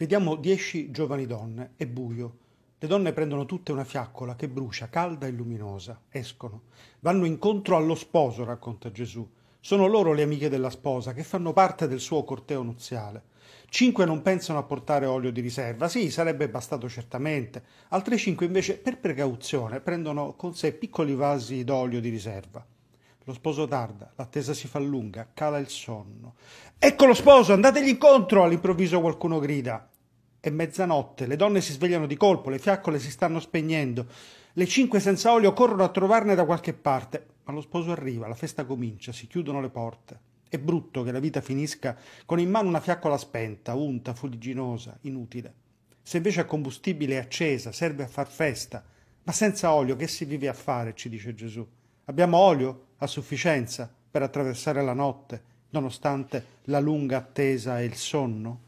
Vediamo dieci giovani donne. È buio. Le donne prendono tutte una fiaccola che brucia, calda e luminosa. Escono. Vanno incontro allo sposo, racconta Gesù. Sono loro le amiche della sposa, che fanno parte del suo corteo nuziale. Cinque non pensano a portare olio di riserva, sì, sarebbe bastato certamente. Altre cinque invece, per precauzione, prendono con sé piccoli vasi d'olio di riserva. Lo sposo tarda, l'attesa si fa lunga, cala il sonno. Ecco lo sposo, andategli incontro! All'improvviso qualcuno grida. È mezzanotte, le donne si svegliano di colpo, le fiaccole si stanno spegnendo. Le cinque senza olio corrono a trovarne da qualche parte, ma lo sposo arriva, la festa comincia, si chiudono le porte. È brutto che la vita finisca con in mano una fiaccola spenta, unta, fuligginosa, inutile. Se invece è combustibile è accesa, serve a far festa, ma senza olio che si vive a fare, ci dice Gesù. Abbiamo olio a sufficienza per attraversare la notte, nonostante la lunga attesa e il sonno?